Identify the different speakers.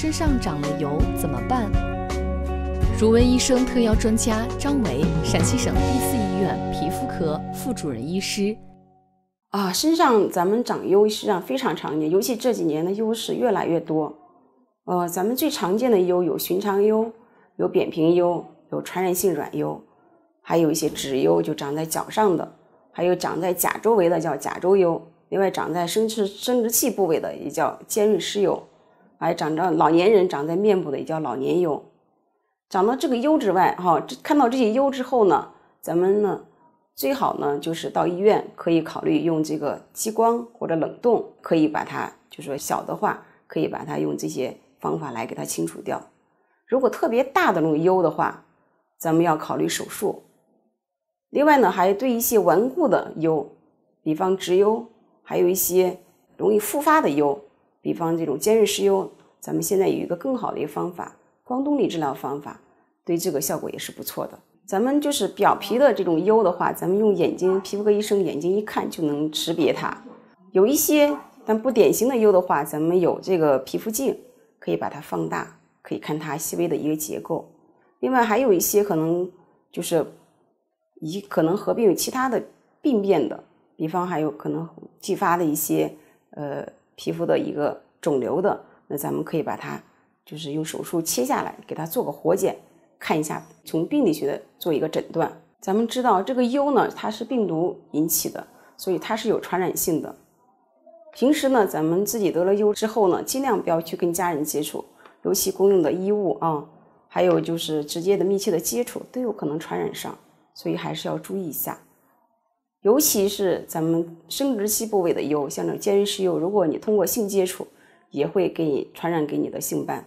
Speaker 1: 身上长了疣怎么办？如文医生特邀专家张维，陕西省第四医院皮肤科副主任医师。啊，身上咱们长疣实际上非常常见，尤其这几年的疣是越来越多。呃，咱们最常见的疣有寻常疣，有扁平疣，有传染性软疣，还有一些脂疣，就长在脚上的，还有长在甲周围的叫甲周疣，另外长在生殖生殖器部位的也叫尖锐湿疣。还长着老年人长在面部的也叫老年疣，长到这个疣之外，哈，看到这些疣之后呢，咱们呢最好呢就是到医院可以考虑用这个激光或者冷冻，可以把它就说小的话，可以把它用这些方法来给它清除掉。如果特别大的那种疣的话，咱们要考虑手术。另外呢，还对一些顽固的疣，比方直疣，还有一些容易复发的疣。比方这种尖锐湿疣，咱们现在有一个更好的一个方法，光动力治疗方法，对这个效果也是不错的。咱们就是表皮的这种疣的话，咱们用眼睛，皮肤科医生眼睛一看就能识别它。有一些但不典型的疣的话，咱们有这个皮肤镜，可以把它放大，可以看它细微的一个结构。另外还有一些可能就是一可能合并有其他的病变的，比方还有可能继发的一些呃。皮肤的一个肿瘤的，那咱们可以把它，就是用手术切下来，给它做个活检，看一下，从病理学的做一个诊断。咱们知道这个疣呢，它是病毒引起的，所以它是有传染性的。平时呢，咱们自己得了疣之后呢，尽量不要去跟家人接触，尤其公用的衣物啊，还有就是直接的、密切的接触都有可能传染上，所以还是要注意一下。尤其是咱们生殖器部位的疣，像这种尖锐湿疣，如果你通过性接触，也会给你传染给你的性伴。